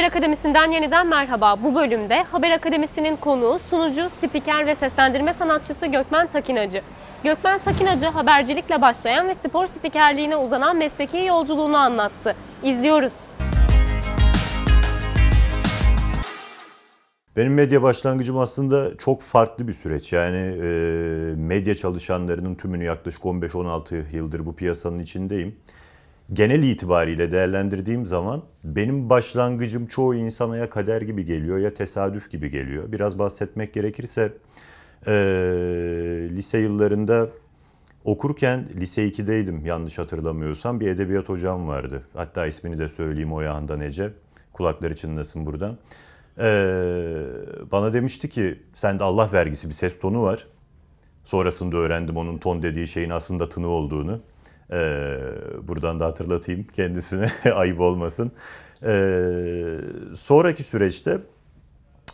Haber Akademisi'nden yeniden merhaba. Bu bölümde Haber Akademisi'nin konuğu, sunucu, spiker ve seslendirme sanatçısı Gökmen Takinacı. Gökmen Takinacı habercilikle başlayan ve spor spikerliğine uzanan mesleki yolculuğunu anlattı. İzliyoruz. Benim medya başlangıcım aslında çok farklı bir süreç. Yani e, medya çalışanlarının tümünü yaklaşık 15-16 yıldır bu piyasanın içindeyim genel itibariyle değerlendirdiğim zaman benim başlangıcım çoğu insana ya kader gibi geliyor ya tesadüf gibi geliyor. Biraz bahsetmek gerekirse e, lise yıllarında okurken lise 2'deydim yanlış hatırlamıyorsam bir edebiyat hocam vardı. Hatta ismini de söyleyeyim o yanda Nece. Kulakları çınlasın buradan. E, bana demişti ki sende Allah vergisi bir ses tonu var. Sonrasında öğrendim onun ton dediği şeyin aslında tını olduğunu. E, buradan da hatırlatayım kendisine ayıp olmasın. E, sonraki süreçte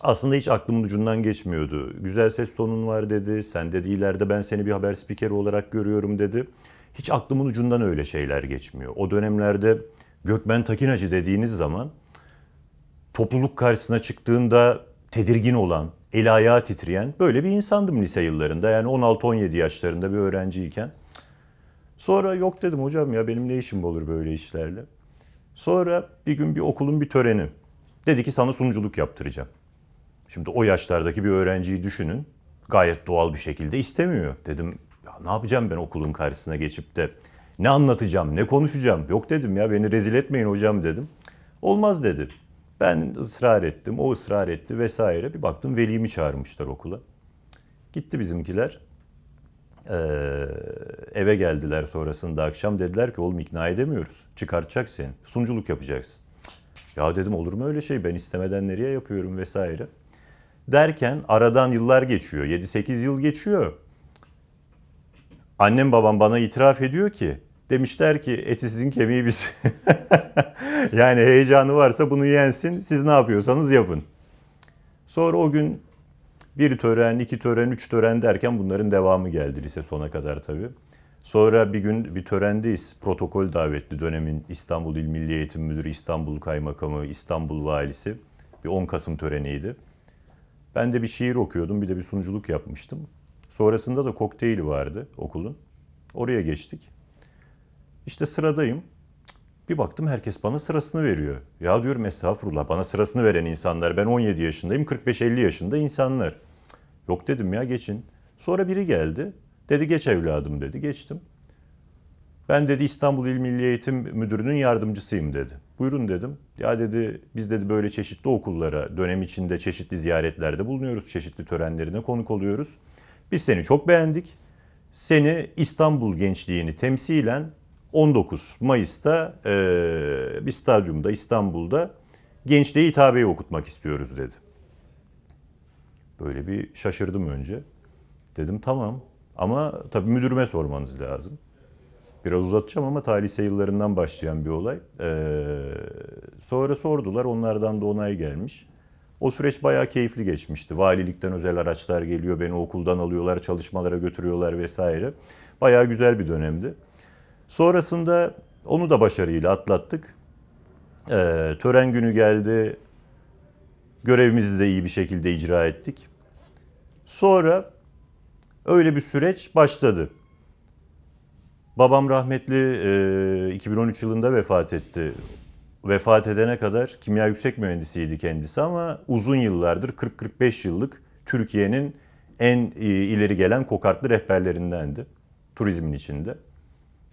aslında hiç aklımın ucundan geçmiyordu. Güzel ses tonun var dedi. Sen dedi ileride ben seni bir haber spikeri olarak görüyorum dedi. Hiç aklımın ucundan öyle şeyler geçmiyor. O dönemlerde Gökmen Takinacı dediğiniz zaman topluluk karşısına çıktığında tedirgin olan, el ayağı titreyen böyle bir insandım lise yıllarında. Yani 16-17 yaşlarında bir öğrenciyken. Sonra yok dedim hocam ya benim ne işim olur böyle işlerle. Sonra bir gün bir okulun bir töreni. Dedi ki sana sunuculuk yaptıracağım. Şimdi o yaşlardaki bir öğrenciyi düşünün. Gayet doğal bir şekilde istemiyor. Dedim ya ne yapacağım ben okulun karşısına geçip de ne anlatacağım, ne konuşacağım? Yok dedim ya beni rezil etmeyin hocam dedim. Olmaz dedi. Ben ısrar ettim, o ısrar etti vesaire. Bir baktım velimi çağırmışlar okula. Gitti bizimkiler. Ee, eve geldiler sonrasında akşam dediler ki oğlum ikna edemiyoruz. Çıkartacak Sunuculuk yapacaksın. Ya dedim olur mu öyle şey ben istemeden nereye yapıyorum vesaire. Derken aradan yıllar geçiyor. 7-8 yıl geçiyor. Annem babam bana itiraf ediyor ki demişler ki eti sizin kemiği biz. yani heyecanı varsa bunu yensin siz ne yapıyorsanız yapın. Sonra o gün bir tören, iki tören, üç tören derken bunların devamı geldi lise sona kadar tabii. Sonra bir gün bir törendeyiz. Protokol davetli dönemin İstanbul İl Milli Eğitim Müdürü, İstanbul Kaymakamı, İstanbul Valisi. Bir 10 Kasım töreniydi. Ben de bir şiir okuyordum, bir de bir sunuculuk yapmıştım. Sonrasında da kokteyli vardı okulun. Oraya geçtik. İşte sıradayım. Bir baktım herkes bana sırasını veriyor. Ya diyorum estağfurullah bana sırasını veren insanlar. Ben 17 yaşındayım 45-50 yaşında insanlar. Yok dedim ya geçin. Sonra biri geldi. Dedi geç evladım dedi. Geçtim. Ben dedi İstanbul İl Milli Eğitim Müdürü'nün yardımcısıyım dedi. Buyurun dedim. Ya dedi biz dedi böyle çeşitli okullara dönem içinde çeşitli ziyaretlerde bulunuyoruz. Çeşitli törenlerine konuk oluyoruz. Biz seni çok beğendik. Seni İstanbul gençliğini temsilen 19 Mayıs'ta e, bir stadyumda İstanbul'da gençliğe hitabeyi okutmak istiyoruz dedi. Böyle bir şaşırdım önce. Dedim tamam ama tabii müdürüme sormanız lazım. Biraz uzatacağım ama talihse yıllarından başlayan bir olay. Ee, sonra sordular, onlardan da onay gelmiş. O süreç bayağı keyifli geçmişti. Valilikten özel araçlar geliyor, beni okuldan alıyorlar, çalışmalara götürüyorlar vesaire. Bayağı güzel bir dönemdi. Sonrasında onu da başarıyla atlattık. E, tören günü geldi. Görevimizi de iyi bir şekilde icra ettik. Sonra öyle bir süreç başladı. Babam rahmetli e, 2013 yılında vefat etti. Vefat edene kadar kimya yüksek mühendisiydi kendisi ama uzun yıllardır 40-45 yıllık Türkiye'nin en e, ileri gelen kokartlı rehberlerindendi turizmin içinde.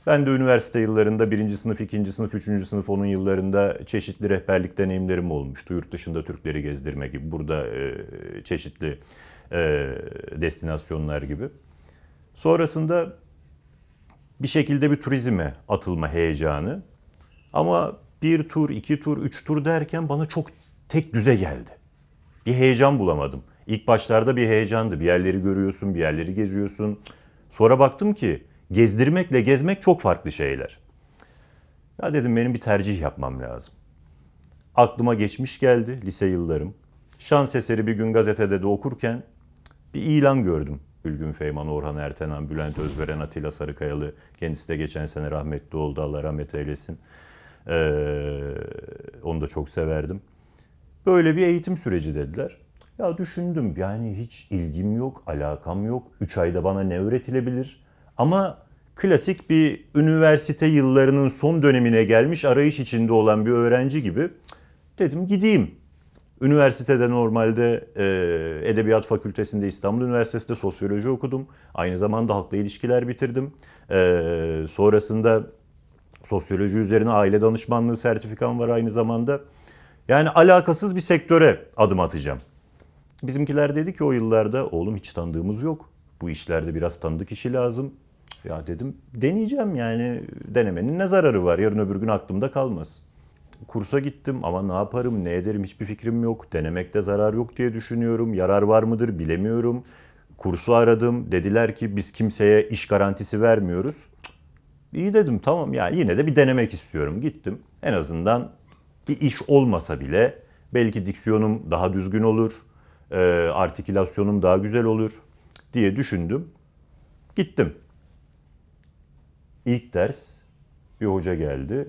Ben de üniversite yıllarında birinci sınıf, ikinci sınıf, üçüncü sınıf onun yıllarında çeşitli rehberlik deneyimlerim olmuştu. Yurt dışında Türkleri gezdirme gibi, burada e, çeşitli e, destinasyonlar gibi. Sonrasında bir şekilde bir turizme atılma heyecanı. Ama bir tur, iki tur, üç tur derken bana çok tek düze geldi. Bir heyecan bulamadım. İlk başlarda bir heyecandı. Bir yerleri görüyorsun, bir yerleri geziyorsun. Sonra baktım ki Gezdirmekle gezmek çok farklı şeyler. Ya dedim benim bir tercih yapmam lazım. Aklıma geçmiş geldi lise yıllarım. Şans eseri bir gün gazetede de okurken bir ilan gördüm. Ülgün Feyman, Orhan Ertenan, Bülent Özveren, Atilla Sarıkayalı. Kendisi de geçen sene rahmetli oldu. Allah rahmet eylesin. Ee, onu da çok severdim. Böyle bir eğitim süreci dediler. Ya düşündüm yani hiç ilgim yok, alakam yok. Üç ayda bana ne öğretilebilir? Ama klasik bir üniversite yıllarının son dönemine gelmiş arayış içinde olan bir öğrenci gibi dedim gideyim. Üniversitede normalde e, Edebiyat Fakültesi'nde İstanbul Üniversitesi'nde sosyoloji okudum. Aynı zamanda halkla ilişkiler bitirdim. E, sonrasında sosyoloji üzerine aile danışmanlığı sertifikam var aynı zamanda. Yani alakasız bir sektöre adım atacağım. Bizimkiler dedi ki o yıllarda oğlum hiç tanıdığımız yok. Bu işlerde biraz tanıdık kişi lazım. Ya dedim deneyeceğim yani denemenin ne zararı var yarın öbür gün aklımda kalmaz. Kursa gittim ama ne yaparım ne ederim hiçbir fikrim yok. Denemekte zarar yok diye düşünüyorum. Yarar var mıdır bilemiyorum. Kursu aradım. Dediler ki biz kimseye iş garantisi vermiyoruz. İyi dedim tamam yani yine de bir denemek istiyorum. Gittim. En azından bir iş olmasa bile belki diksiyonum daha düzgün olur. Artikülasyonum daha güzel olur diye düşündüm. Gittim. İlk ders bir hoca geldi.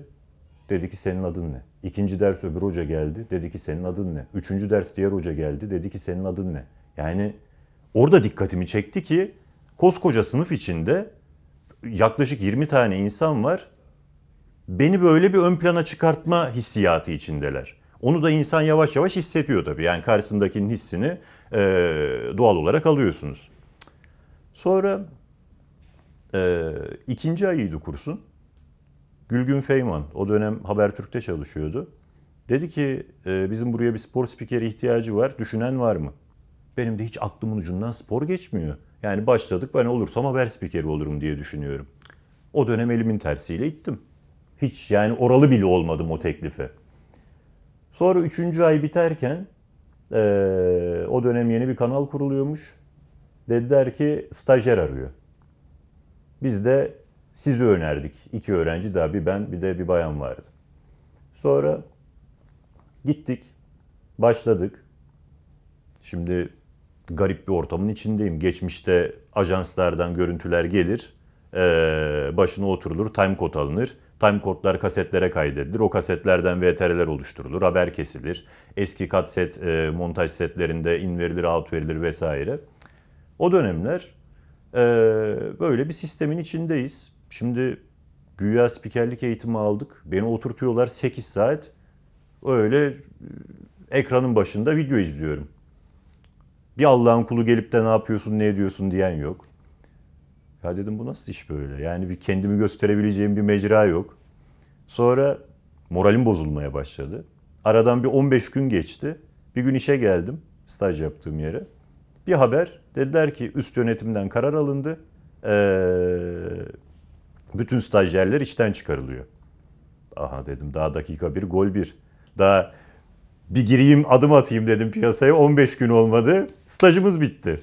Dedi ki senin adın ne? İkinci ders öbür hoca geldi. Dedi ki senin adın ne? Üçüncü ders diğer hoca geldi. Dedi ki senin adın ne? Yani orada dikkatimi çekti ki koskoca sınıf içinde yaklaşık 20 tane insan var. Beni böyle bir ön plana çıkartma hissiyatı içindeler. Onu da insan yavaş yavaş hissediyor tabii. Yani karşısındakinin hissini e, doğal olarak alıyorsunuz. Sonra e, ikinci ayıydı kursun. Gülgün Feyman o dönem Habertürk'te çalışıyordu. Dedi ki e, bizim buraya bir spor spikeri ihtiyacı var. Düşünen var mı? Benim de hiç aklımın ucundan spor geçmiyor. Yani başladık ben olursam haber spikeri olurum diye düşünüyorum. O dönem elimin tersiyle gittim. Hiç yani oralı bile olmadım o teklife. Sonra üçüncü ay biterken e, o dönem yeni bir kanal kuruluyormuş. Dediler ki stajyer arıyor. Biz de sizi önerdik. İki öğrenci daha bir ben bir de bir bayan vardı. Sonra gittik, başladık. Şimdi garip bir ortamın içindeyim. Geçmişte ajanslardan görüntüler gelir, başına oturulur, time kod alınır. Time kodlar kasetlere kaydedilir. O kasetlerden VTR'ler oluşturulur, haber kesilir. Eski kat set, montaj setlerinde in verilir, out verilir vesaire. O dönemler ee, böyle bir sistemin içindeyiz. Şimdi güya spikerlik eğitimi aldık. Beni oturtuyorlar 8 saat. Öyle e, ekranın başında video izliyorum. Bir Allah'ın kulu gelip de ne yapıyorsun, ne ediyorsun diyen yok. Ya dedim bu nasıl iş böyle? Yani bir kendimi gösterebileceğim bir mecra yok. Sonra moralim bozulmaya başladı. Aradan bir 15 gün geçti. Bir gün işe geldim, staj yaptığım yere. Bir haber, Dediler ki üst yönetimden karar alındı. Ee, bütün stajyerler işten çıkarılıyor. Aha dedim daha dakika bir gol bir. Daha bir gireyim adım atayım dedim piyasaya 15 gün olmadı. Stajımız bitti.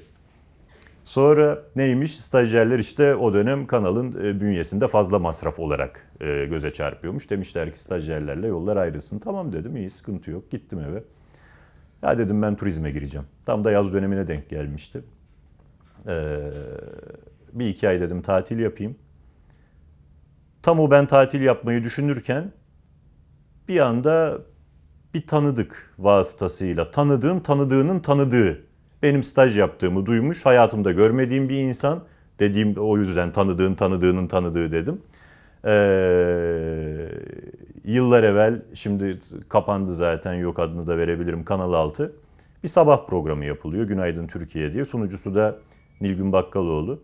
Sonra neymiş? Stajyerler işte o dönem kanalın e, bünyesinde fazla masraf olarak e, göze çarpıyormuş. Demişler ki stajyerlerle yollar ayrılsın. Tamam dedim iyi sıkıntı yok. Gittim eve. Ya dedim ben turizme gireceğim. Tam da yaz dönemine denk gelmişti. Ee, bir iki ay dedim tatil yapayım. Tam o ben tatil yapmayı düşünürken bir anda bir tanıdık vasıtasıyla tanıdığım tanıdığının tanıdığı benim staj yaptığımı duymuş hayatımda görmediğim bir insan dediğim o yüzden tanıdığın tanıdığının tanıdığı dedim. Ee, yıllar evvel şimdi kapandı zaten yok adını da verebilirim Kanal 6 bir sabah programı yapılıyor Günaydın Türkiye diye sunucusu da Nilgün Bakkaloğlu.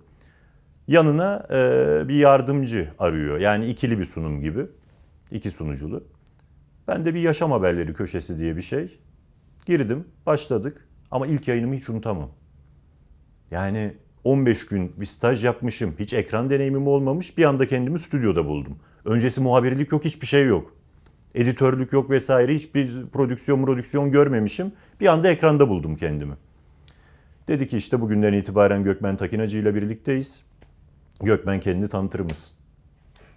Yanına e, bir yardımcı arıyor. Yani ikili bir sunum gibi. iki sunuculu. Ben de bir yaşam haberleri köşesi diye bir şey. Girdim, başladık ama ilk yayınımı hiç unutamam. Yani 15 gün bir staj yapmışım. Hiç ekran deneyimim olmamış. Bir anda kendimi stüdyoda buldum. Öncesi muhabirlik yok, hiçbir şey yok. Editörlük yok vesaire. Hiçbir prodüksiyon, prodüksiyon görmemişim. Bir anda ekranda buldum kendimi. Dedi ki işte bugünden itibaren Gökmen Takinacı ile birlikteyiz. Gökmen kendini tanıtır mısın?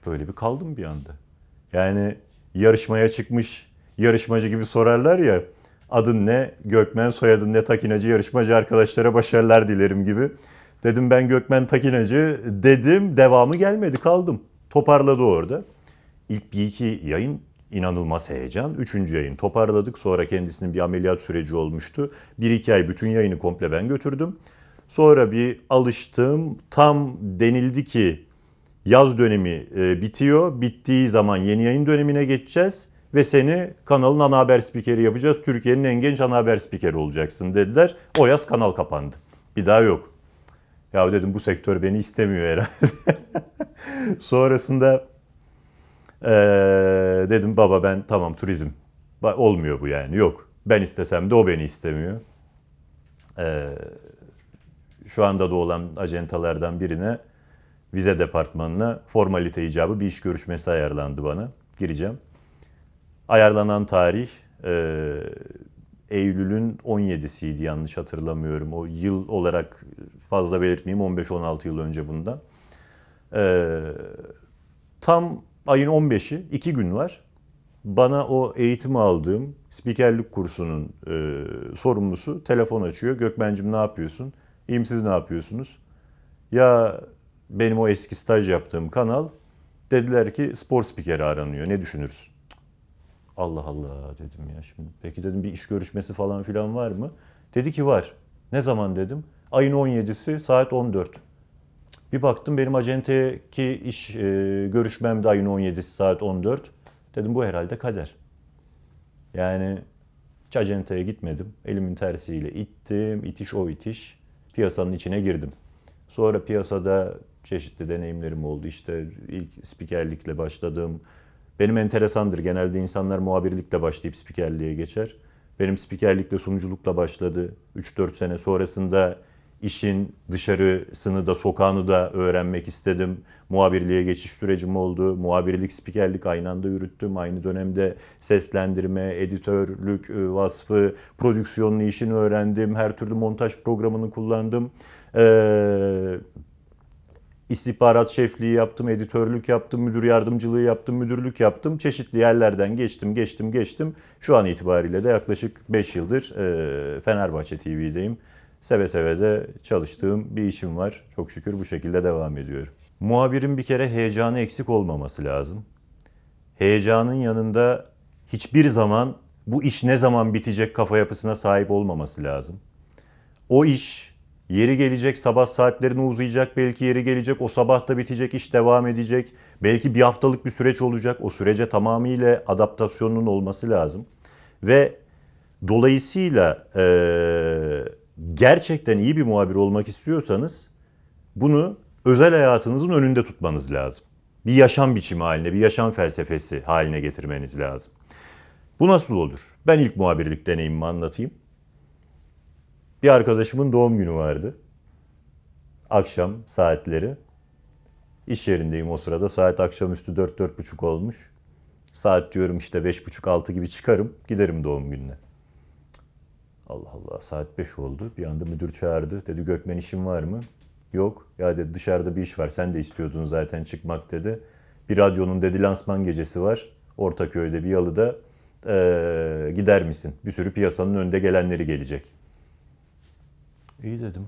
Böyle bir kaldım bir anda. Yani yarışmaya çıkmış yarışmacı gibi sorarlar ya adın ne, Gökmen soyadın ne, Takinacı yarışmacı arkadaşlara başarılar dilerim gibi. Dedim ben Gökmen Takinacı dedim devamı gelmedi kaldım. Toparladı orada. İlk bir iki yayın inanılmaz heyecan. Üçüncü yayın toparladık. Sonra kendisinin bir ameliyat süreci olmuştu. Bir iki ay bütün yayını komple ben götürdüm. Sonra bir alıştım. Tam denildi ki yaz dönemi e, bitiyor. Bittiği zaman yeni yayın dönemine geçeceğiz ve seni kanalın ana haber spikeri yapacağız. Türkiye'nin en genç ana haber spikeri olacaksın dediler. O yaz kanal kapandı. Bir daha yok. Ya dedim bu sektör beni istemiyor herhalde. Sonrasında ee, dedim baba ben tamam turizm. Olmuyor bu yani yok. Ben istesem de o beni istemiyor. Ee, şu anda da olan ajentalardan birine vize departmanına formalite icabı bir iş görüşmesi ayarlandı bana. Gireceğim. Ayarlanan tarih e, Eylül'ün 17'siydi yanlış hatırlamıyorum. O yıl olarak fazla belirtmeyeyim 15-16 yıl önce bundan. E, tam ayın 15'i 2 gün var. Bana o eğitimi aldığım spikerlik kursunun e, sorumlusu telefon açıyor. Gökbencim ne yapıyorsun? İyiyim siz ne yapıyorsunuz? Ya benim o eski staj yaptığım kanal dediler ki spor spikeri aranıyor. Ne düşünürsün? Allah Allah dedim ya şimdi. Peki dedim bir iş görüşmesi falan filan var mı? Dedi ki var. Ne zaman dedim? Ayın 17'si saat 14. Bir baktım benim acenteki iş e, görüşmem de ayın 17 saat 14. Dedim bu herhalde kader. Yani hiç acenteye gitmedim. Elimin tersiyle ittim. itiş o itiş. Piyasanın içine girdim. Sonra piyasada çeşitli deneyimlerim oldu. İşte ilk spikerlikle başladım. Benim enteresandır. Genelde insanlar muhabirlikle başlayıp spikerliğe geçer. Benim spikerlikle sunuculukla başladı. 3-4 sene sonrasında işin dışarısını da sokağını da öğrenmek istedim. Muhabirliğe geçiş sürecim oldu. Muhabirlik, spikerlik aynı anda yürüttüm. Aynı dönemde seslendirme, editörlük e, vasfı, prodüksiyonlu işini öğrendim. Her türlü montaj programını kullandım. Ee, istihbarat şefliği yaptım, editörlük yaptım, müdür yardımcılığı yaptım, müdürlük yaptım. Çeşitli yerlerden geçtim, geçtim, geçtim. Şu an itibariyle de yaklaşık 5 yıldır e, Fenerbahçe TV'deyim seve seve de çalıştığım bir işim var. Çok şükür bu şekilde devam ediyorum. Muhabirin bir kere heyecanı eksik olmaması lazım. Heyecanın yanında hiçbir zaman bu iş ne zaman bitecek kafa yapısına sahip olmaması lazım. O iş yeri gelecek sabah saatlerini uzayacak belki yeri gelecek o sabah da bitecek iş devam edecek. Belki bir haftalık bir süreç olacak o sürece tamamıyla adaptasyonun olması lazım. Ve dolayısıyla ee, gerçekten iyi bir muhabir olmak istiyorsanız bunu özel hayatınızın önünde tutmanız lazım. Bir yaşam biçimi haline, bir yaşam felsefesi haline getirmeniz lazım. Bu nasıl olur? Ben ilk muhabirlik deneyimimi anlatayım. Bir arkadaşımın doğum günü vardı. Akşam saatleri. İş yerindeyim o sırada. Saat akşamüstü 4-4.30 olmuş. Saat diyorum işte 5.30-6 gibi çıkarım. Giderim doğum gününe. Allah Allah saat 5 oldu. Bir anda müdür çağırdı. Dedi Gökmen işin var mı? Yok. Ya dedi dışarıda bir iş var. Sen de istiyordun zaten çıkmak dedi. Bir radyonun dedi lansman gecesi var. Ortaköy'de bir yalıda. Ee, gider misin? Bir sürü piyasanın önde gelenleri gelecek. İyi dedim.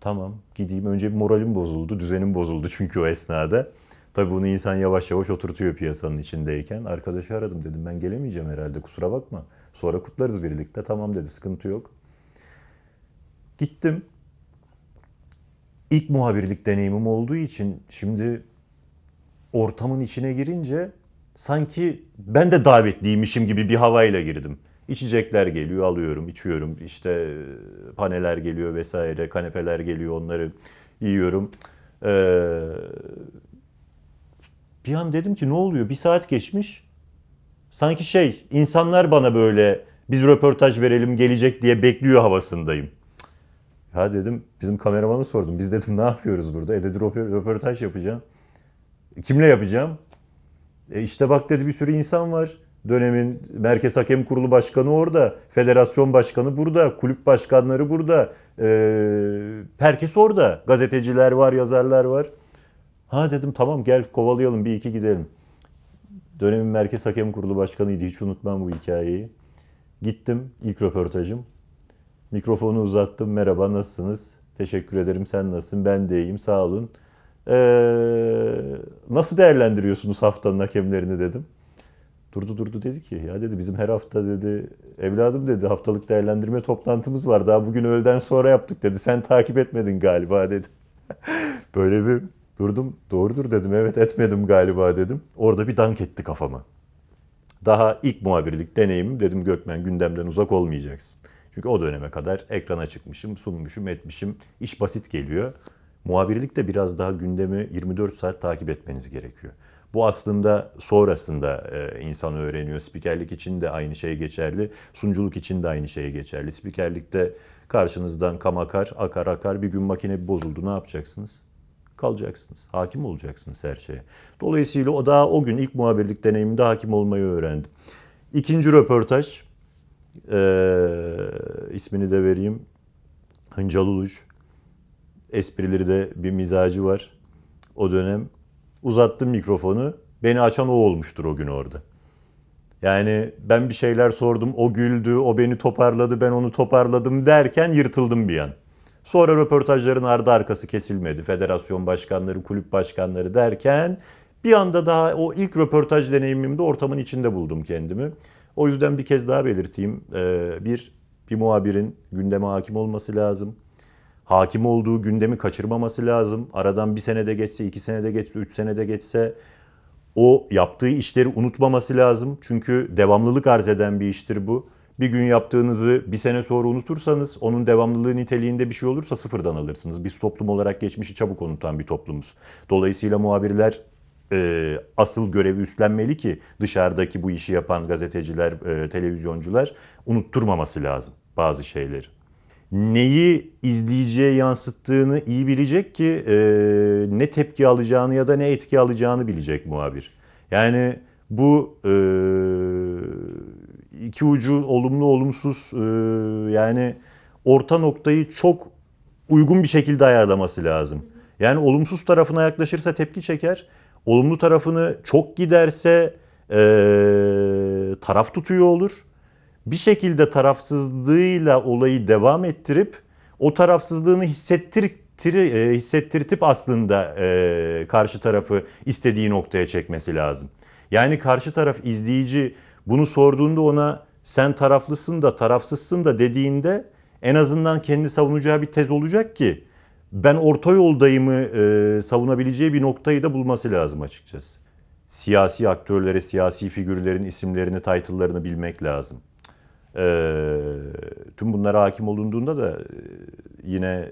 Tamam gideyim. Önce bir moralim bozuldu. Düzenim bozuldu çünkü o esnada. Tabii bunu insan yavaş yavaş oturtuyor piyasanın içindeyken. Arkadaşı aradım dedim ben gelemeyeceğim herhalde kusura bakma. Sonra kutlarız birlikte. Tamam dedi sıkıntı yok. Gittim. İlk muhabirlik deneyimim olduğu için şimdi ortamın içine girince sanki ben de davetliymişim gibi bir havayla girdim. İçecekler geliyor, alıyorum, içiyorum. işte e, paneler geliyor vesaire, kanepeler geliyor, onları yiyorum. Ee, bir an dedim ki ne oluyor? Bir saat geçmiş sanki şey insanlar bana böyle biz röportaj verelim gelecek diye bekliyor havasındayım. Ya dedim bizim kameramanı sordum. Biz dedim ne yapıyoruz burada? E dedi röportaj yapacağım. kimle yapacağım? E işte bak dedi bir sürü insan var. Dönemin Merkez Hakem Kurulu Başkanı orada, Federasyon Başkanı burada, kulüp başkanları burada, e, herkes orada. Gazeteciler var, yazarlar var. Ha dedim tamam gel kovalayalım bir iki gidelim. Dönemin Merkez Hakem Kurulu Başkanı'ydı. Hiç unutmam bu hikayeyi. Gittim ilk röportajım. Mikrofonu uzattım. Merhaba nasılsınız? Teşekkür ederim. Sen nasılsın? Ben de iyiyim. Sağ olun. Ee, nasıl değerlendiriyorsunuz haftanın hakemlerini dedim. Durdu durdu dedi ki ya dedi bizim her hafta dedi evladım dedi haftalık değerlendirme toplantımız var daha bugün öğleden sonra yaptık dedi. Sen takip etmedin galiba dedi. Böyle bir Durdum, doğrudur dedim, evet etmedim galiba dedim. Orada bir dank etti kafama. Daha ilk muhabirlik deneyimim dedim Gökmen gündemden uzak olmayacaksın. Çünkü o döneme kadar ekrana çıkmışım, sunmuşum, etmişim. İş basit geliyor. Muhabirlikte biraz daha gündemi 24 saat takip etmeniz gerekiyor. Bu aslında sonrasında e, insan öğreniyor. Spikerlik için de aynı şey geçerli. Sunuculuk için de aynı şey geçerli. Spikerlikte karşınızdan kam akar, akar akar bir gün makine bozuldu ne yapacaksınız? kalacaksınız. Hakim olacaksınız her şeye. Dolayısıyla o daha o gün ilk muhabirlik deneyiminde hakim olmayı öğrendim. İkinci röportaj, e, ismini de vereyim, Hıncal Uluç. Esprileri de bir mizacı var o dönem. Uzattım mikrofonu, beni açan o olmuştur o gün orada. Yani ben bir şeyler sordum, o güldü, o beni toparladı, ben onu toparladım derken yırtıldım bir an. Sonra röportajların ardı arkası kesilmedi. Federasyon başkanları, kulüp başkanları derken bir anda daha o ilk röportaj deneyimimde ortamın içinde buldum kendimi. O yüzden bir kez daha belirteyim. Ee, bir, bir muhabirin gündeme hakim olması lazım. Hakim olduğu gündemi kaçırmaması lazım. Aradan bir senede geçse, iki senede geçse, üç senede geçse o yaptığı işleri unutmaması lazım. Çünkü devamlılık arz eden bir iştir bu bir gün yaptığınızı bir sene sonra unutursanız onun devamlılığı niteliğinde bir şey olursa sıfırdan alırsınız. Biz toplum olarak geçmişi çabuk unutan bir toplumuz. Dolayısıyla muhabirler e, asıl görevi üstlenmeli ki dışarıdaki bu işi yapan gazeteciler, e, televizyoncular unutturmaması lazım bazı şeyleri. Neyi izleyiciye yansıttığını iyi bilecek ki e, ne tepki alacağını ya da ne etki alacağını bilecek muhabir. Yani bu e, iki ucu olumlu olumsuz e, yani orta noktayı çok uygun bir şekilde ayarlaması lazım. Yani olumsuz tarafına yaklaşırsa tepki çeker. Olumlu tarafını çok giderse e, taraf tutuyor olur. Bir şekilde tarafsızlığıyla olayı devam ettirip o tarafsızlığını hissettir, e, hissettirtip aslında e, karşı tarafı istediği noktaya çekmesi lazım. Yani karşı taraf izleyici bunu sorduğunda ona sen taraflısın da tarafsızsın da dediğinde en azından kendi savunacağı bir tez olacak ki ben orta yoldayımı e, savunabileceği bir noktayı da bulması lazım açıkçası. Siyasi aktörlere, siyasi figürlerin isimlerini, title'larını bilmek lazım. E, tüm bunlara hakim olunduğunda da e, yine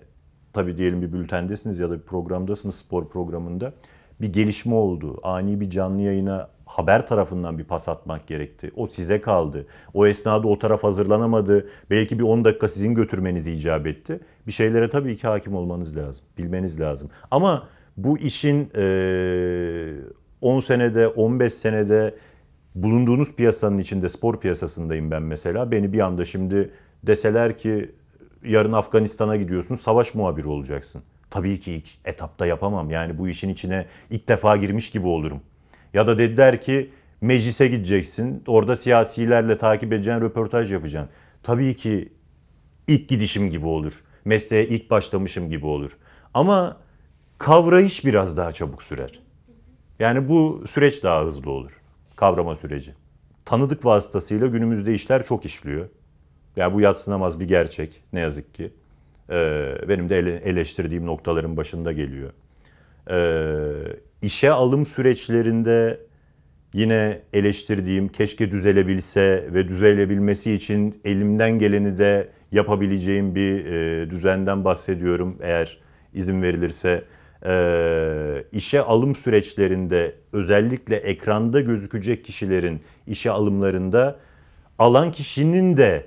tabii diyelim bir bültendesiniz ya da bir programdasınız spor programında bir gelişme oldu. Ani bir canlı yayına haber tarafından bir pas atmak gerekti. O size kaldı. O esnada o taraf hazırlanamadı. Belki bir 10 dakika sizin götürmeniz icap etti. Bir şeylere tabii ki hakim olmanız lazım. Bilmeniz lazım. Ama bu işin e, 10 senede, 15 senede bulunduğunuz piyasanın içinde, spor piyasasındayım ben mesela. Beni bir anda şimdi deseler ki yarın Afganistan'a gidiyorsun, savaş muhabiri olacaksın. Tabii ki ilk etapta yapamam. Yani bu işin içine ilk defa girmiş gibi olurum. Ya da dediler ki meclise gideceksin. Orada siyasilerle takip edeceğin röportaj yapacaksın. Tabii ki ilk gidişim gibi olur. Mesleğe ilk başlamışım gibi olur. Ama kavrayış biraz daha çabuk sürer. Yani bu süreç daha hızlı olur. Kavrama süreci. Tanıdık vasıtasıyla günümüzde işler çok işliyor. Yani bu yatsınamaz bir gerçek ne yazık ki. Ee, benim de eleştirdiğim noktaların başında geliyor. Ee, İşe alım süreçlerinde yine eleştirdiğim keşke düzelebilse ve düzelebilmesi için elimden geleni de yapabileceğim bir e, düzenden bahsediyorum eğer izin verilirse. E, işe alım süreçlerinde özellikle ekranda gözükecek kişilerin işe alımlarında alan kişinin de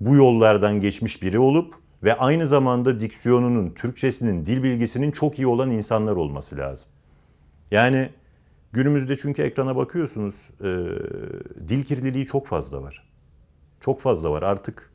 bu yollardan geçmiş biri olup ve aynı zamanda diksiyonunun, Türkçesinin, dil bilgisinin çok iyi olan insanlar olması lazım. Yani günümüzde çünkü ekrana bakıyorsunuz e, dil kirliliği çok fazla var. Çok fazla var. Artık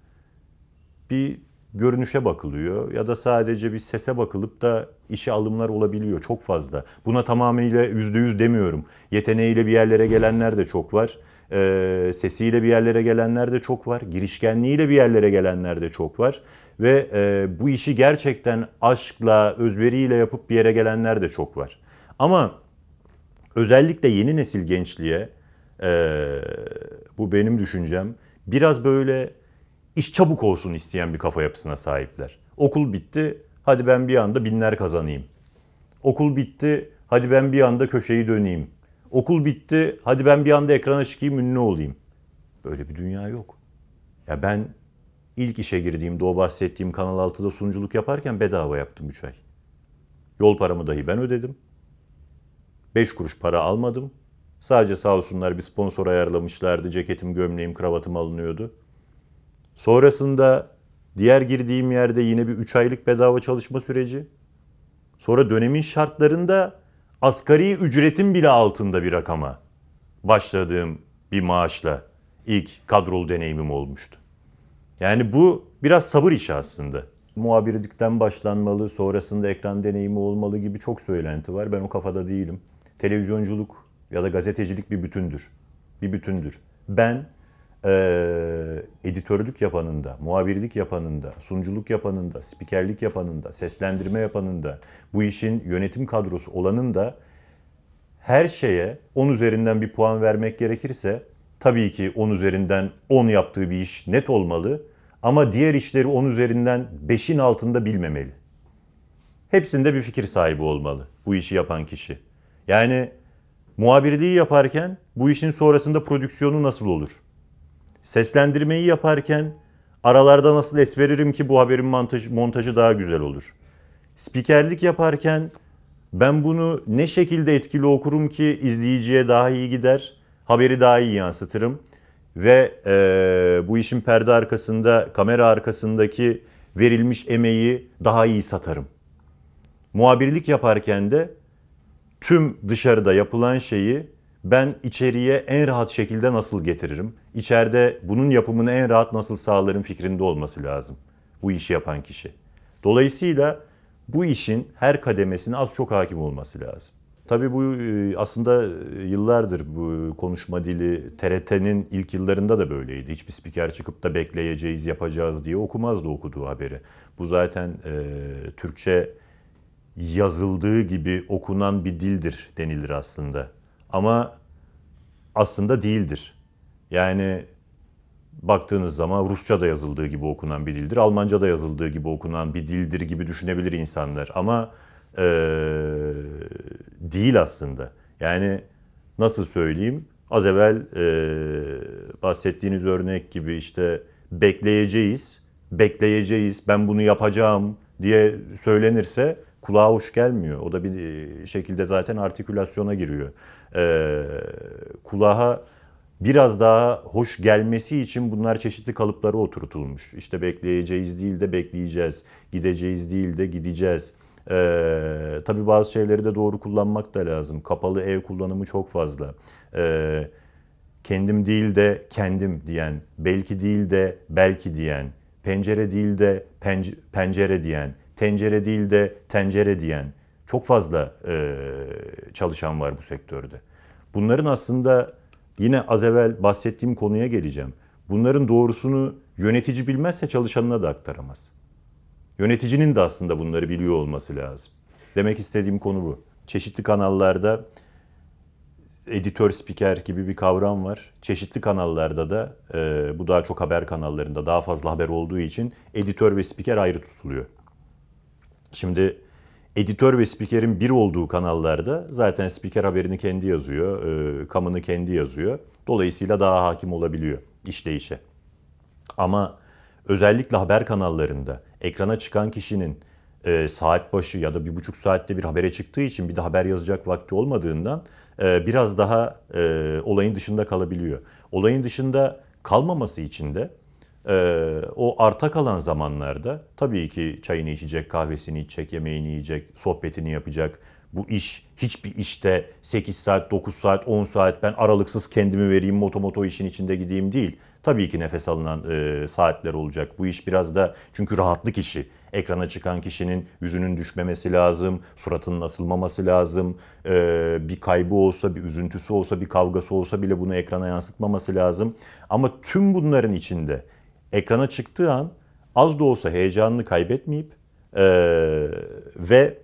bir görünüşe bakılıyor ya da sadece bir sese bakılıp da işe alımlar olabiliyor çok fazla. Buna tamamıyla yüzde yüz demiyorum. Yeteneğiyle bir yerlere gelenler de çok var. E, sesiyle bir yerlere gelenler de çok var. Girişkenliğiyle bir yerlere gelenler de çok var. Ve e, bu işi gerçekten aşkla, özveriyle yapıp bir yere gelenler de çok var. Ama özellikle yeni nesil gençliğe e, bu benim düşüncem biraz böyle iş çabuk olsun isteyen bir kafa yapısına sahipler. Okul bitti hadi ben bir anda binler kazanayım. Okul bitti hadi ben bir anda köşeyi döneyim. Okul bitti hadi ben bir anda ekrana çıkayım ünlü olayım. Böyle bir dünya yok. Ya ben ilk işe girdiğimde o bahsettiğim Kanal 6'da sunuculuk yaparken bedava yaptım 3 ay. Yol paramı dahi ben ödedim. 5 kuruş para almadım. Sadece sağ olsunlar bir sponsor ayarlamışlardı. Ceketim, gömleğim, kravatım alınıyordu. Sonrasında diğer girdiğim yerde yine bir 3 aylık bedava çalışma süreci. Sonra dönemin şartlarında asgari ücretin bile altında bir rakama başladığım bir maaşla ilk kadrolu deneyimim olmuştu. Yani bu biraz sabır işi aslında. Muhabirlikten başlanmalı, sonrasında ekran deneyimi olmalı gibi çok söylenti var. Ben o kafada değilim televizyonculuk ya da gazetecilik bir bütündür. Bir bütündür. Ben e, editörlük yapanında, muhabirlik yapanında, sunuculuk yapanında, spikerlik yapanında, seslendirme yapanında, bu işin yönetim kadrosu olanın da her şeye 10 üzerinden bir puan vermek gerekirse tabii ki 10 üzerinden 10 yaptığı bir iş net olmalı ama diğer işleri 10 üzerinden 5'in altında bilmemeli. Hepsinde bir fikir sahibi olmalı bu işi yapan kişi. Yani muhabirliği yaparken bu işin sonrasında prodüksiyonu nasıl olur? Seslendirmeyi yaparken aralarda nasıl es veririm ki bu haberin montajı, montajı daha güzel olur? Spikerlik yaparken ben bunu ne şekilde etkili okurum ki izleyiciye daha iyi gider, haberi daha iyi yansıtırım ve e, bu işin perde arkasında, kamera arkasındaki verilmiş emeği daha iyi satarım. Muhabirlik yaparken de tüm dışarıda yapılan şeyi ben içeriye en rahat şekilde nasıl getiririm? İçeride bunun yapımını en rahat nasıl sağlarım fikrinde olması lazım bu işi yapan kişi. Dolayısıyla bu işin her kademesine az çok hakim olması lazım. Tabii bu e, aslında e, yıllardır bu konuşma dili TRT'nin ilk yıllarında da böyleydi. Hiçbir spiker çıkıp da bekleyeceğiz, yapacağız diye okumazdı okuduğu haberi. Bu zaten e, Türkçe yazıldığı gibi okunan bir dildir denilir aslında. Ama aslında değildir. Yani baktığınız zaman Rusça da yazıldığı gibi okunan bir dildir, Almanca da yazıldığı gibi okunan bir dildir gibi düşünebilir insanlar. Ama ee, değil aslında. Yani nasıl söyleyeyim? Az evvel e, bahsettiğiniz örnek gibi işte bekleyeceğiz, bekleyeceğiz, ben bunu yapacağım diye söylenirse kulağa hoş gelmiyor. O da bir e, şekilde zaten artikülasyona giriyor. Ee, kulağa biraz daha hoş gelmesi için bunlar çeşitli kalıplara oturtulmuş. İşte bekleyeceğiz değil de bekleyeceğiz, gideceğiz değil de gideceğiz. Ee, tabii bazı şeyleri de doğru kullanmak da lazım. Kapalı ev kullanımı çok fazla. Ee, kendim değil de kendim diyen, belki değil de belki diyen, pencere değil de pencere diyen, tencere değil de tencere diyen çok fazla e, çalışan var bu sektörde. Bunların aslında yine az evvel bahsettiğim konuya geleceğim. Bunların doğrusunu yönetici bilmezse çalışanına da aktaramaz. Yöneticinin de aslında bunları biliyor olması lazım. Demek istediğim konu bu. Çeşitli kanallarda editör spiker gibi bir kavram var. Çeşitli kanallarda da e, bu daha çok haber kanallarında daha fazla haber olduğu için editör ve spiker ayrı tutuluyor. Şimdi editör ve spikerin bir olduğu kanallarda zaten spiker haberini kendi yazıyor, e, kamını kendi yazıyor. Dolayısıyla daha hakim olabiliyor işleyişe. Ama özellikle haber kanallarında ekrana çıkan kişinin e, saat başı ya da bir buçuk saatte bir habere çıktığı için bir de haber yazacak vakti olmadığından e, biraz daha e, olayın dışında kalabiliyor. Olayın dışında kalmaması için de ee, o arta kalan zamanlarda tabii ki çayını içecek, kahvesini içecek, yemeğini yiyecek, sohbetini yapacak. Bu iş hiçbir işte 8 saat, 9 saat, 10 saat ben aralıksız kendimi vereyim, moto moto işin içinde gideyim değil. Tabii ki nefes alınan e, saatler olacak. Bu iş biraz da çünkü rahatlık işi. Ekrana çıkan kişinin yüzünün düşmemesi lazım, suratının asılmaması lazım. E, bir kaybı olsa, bir üzüntüsü olsa, bir kavgası olsa bile bunu ekrana yansıtmaması lazım. Ama tüm bunların içinde ekrana çıktığı an az da olsa heyecanını kaybetmeyip e, ve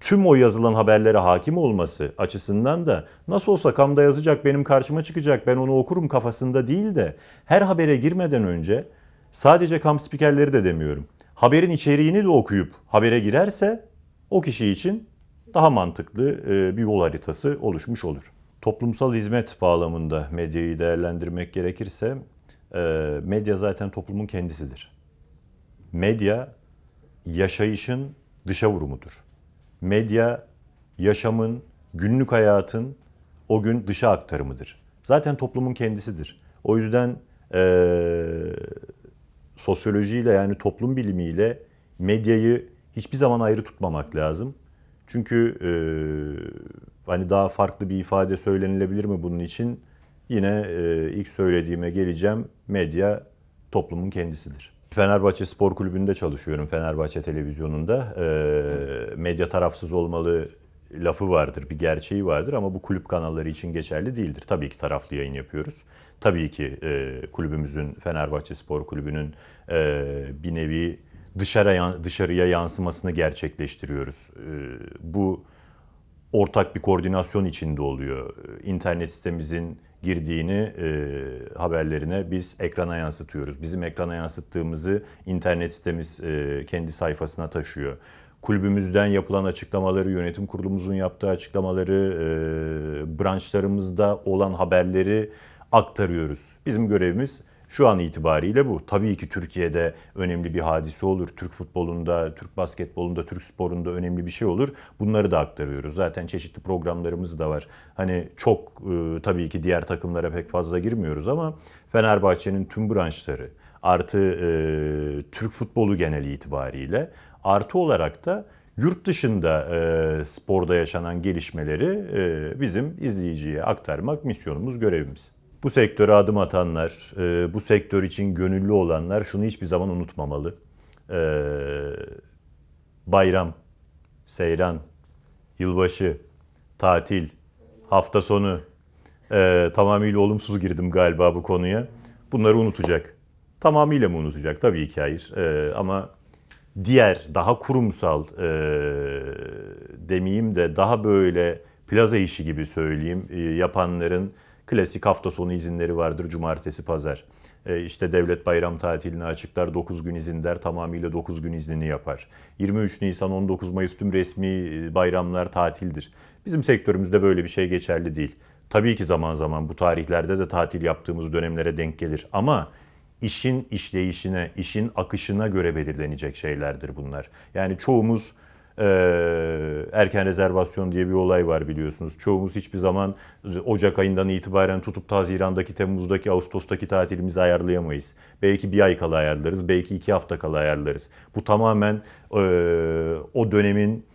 tüm o yazılan haberlere hakim olması açısından da nasıl olsa kamda yazacak benim karşıma çıkacak ben onu okurum kafasında değil de her habere girmeden önce sadece kam spikerleri de demiyorum. Haberin içeriğini de okuyup habere girerse o kişi için daha mantıklı e, bir yol haritası oluşmuş olur. Toplumsal hizmet bağlamında medyayı değerlendirmek gerekirse ee, medya zaten toplumun kendisidir. Medya yaşayışın dışa vurumudur. Medya yaşamın, günlük hayatın o gün dışa aktarımıdır. Zaten toplumun kendisidir. O yüzden e, sosyolojiyle yani toplum bilimiyle medyayı hiçbir zaman ayrı tutmamak lazım. Çünkü e, hani daha farklı bir ifade söylenilebilir mi bunun için? Yine e, ilk söylediğime geleceğim medya toplumun kendisidir. Fenerbahçe Spor Kulübü'nde çalışıyorum Fenerbahçe Televizyonu'nda. E, medya tarafsız olmalı lafı vardır, bir gerçeği vardır ama bu kulüp kanalları için geçerli değildir. Tabii ki taraflı yayın yapıyoruz. Tabii ki e, kulübümüzün, Fenerbahçe Spor Kulübü'nün e, bir nevi dışarıya, dışarıya yansımasını gerçekleştiriyoruz. E, bu ortak bir koordinasyon içinde oluyor. E, internet sitemizin girdiğini e, haberlerine biz ekrana yansıtıyoruz. Bizim ekrana yansıttığımızı internet sitemiz e, kendi sayfasına taşıyor. Kulübümüzden yapılan açıklamaları, yönetim kurulumuzun yaptığı açıklamaları, e, branşlarımızda olan haberleri aktarıyoruz. Bizim görevimiz şu an itibariyle bu. Tabii ki Türkiye'de önemli bir hadise olur. Türk futbolunda, Türk basketbolunda, Türk sporunda önemli bir şey olur. Bunları da aktarıyoruz. Zaten çeşitli programlarımız da var. Hani çok e, tabii ki diğer takımlara pek fazla girmiyoruz ama Fenerbahçe'nin tüm branşları artı e, Türk futbolu geneli itibariyle artı olarak da yurt dışında e, sporda yaşanan gelişmeleri e, bizim izleyiciye aktarmak misyonumuz, görevimiz. Bu sektöre adım atanlar, e, bu sektör için gönüllü olanlar şunu hiçbir zaman unutmamalı. E, bayram, seyran, yılbaşı, tatil, hafta sonu, e, tamamıyla olumsuz girdim galiba bu konuya. Bunları unutacak. Tamamıyla mı unutacak? Tabii ki hayır. E, ama diğer daha kurumsal e, demeyeyim de daha böyle plaza işi gibi söyleyeyim yapanların Klasik hafta sonu izinleri vardır cumartesi pazar. E, işte devlet bayram tatilini açıklar 9 gün izin der tamamıyla 9 gün iznini yapar. 23 Nisan 19 Mayıs tüm resmi e, bayramlar tatildir. Bizim sektörümüzde böyle bir şey geçerli değil. Tabii ki zaman zaman bu tarihlerde de tatil yaptığımız dönemlere denk gelir ama işin işleyişine, işin akışına göre belirlenecek şeylerdir bunlar. Yani çoğumuz ee, erken rezervasyon diye bir olay var biliyorsunuz. Çoğumuz hiçbir zaman Ocak ayından itibaren tutup Haziran'daki, Temmuz'daki, Ağustos'taki tatilimizi ayarlayamayız. Belki bir ay kala ayarlarız, belki iki hafta kala ayarlarız. Bu tamamen e, o dönemin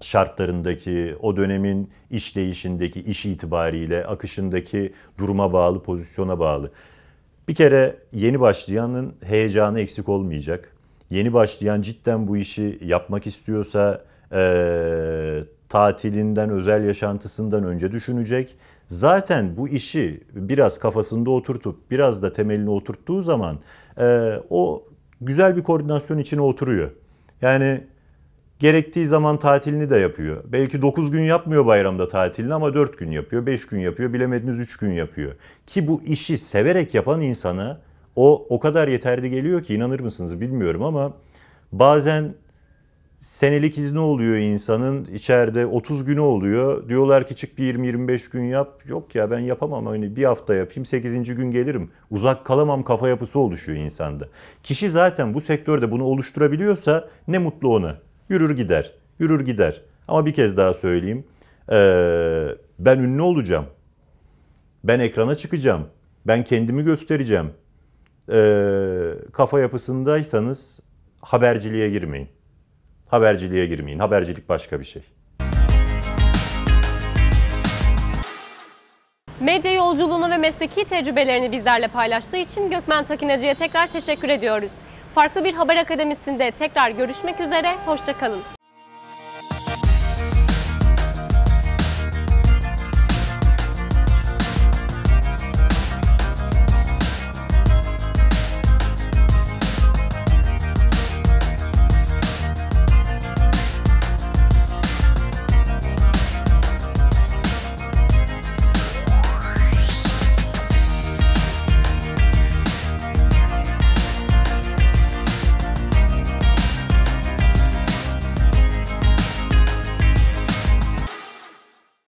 şartlarındaki, o dönemin işleyişindeki, iş itibariyle, akışındaki duruma bağlı, pozisyona bağlı. Bir kere yeni başlayanın heyecanı eksik olmayacak yeni başlayan cidden bu işi yapmak istiyorsa e, tatilinden, özel yaşantısından önce düşünecek. Zaten bu işi biraz kafasında oturtup biraz da temelini oturttuğu zaman e, o güzel bir koordinasyon içine oturuyor. Yani gerektiği zaman tatilini de yapıyor. Belki 9 gün yapmıyor bayramda tatilini ama 4 gün yapıyor, 5 gün yapıyor, bilemediniz 3 gün yapıyor. Ki bu işi severek yapan insana o o kadar yeterli geliyor ki inanır mısınız bilmiyorum ama bazen senelik izni oluyor insanın içeride 30 günü oluyor. Diyorlar ki çık bir 20-25 gün yap. Yok ya ben yapamam hani bir hafta yapayım 8. gün gelirim. Uzak kalamam kafa yapısı oluşuyor insanda. Kişi zaten bu sektörde bunu oluşturabiliyorsa ne mutlu ona. Yürür gider, yürür gider. Ama bir kez daha söyleyeyim. ben ünlü olacağım. Ben ekrana çıkacağım. Ben kendimi göstereceğim e, kafa yapısındaysanız haberciliğe girmeyin. Haberciliğe girmeyin. Habercilik başka bir şey. Medya yolculuğunu ve mesleki tecrübelerini bizlerle paylaştığı için Gökmen Takinacı'ya tekrar teşekkür ediyoruz. Farklı bir haber akademisinde tekrar görüşmek üzere, hoşçakalın.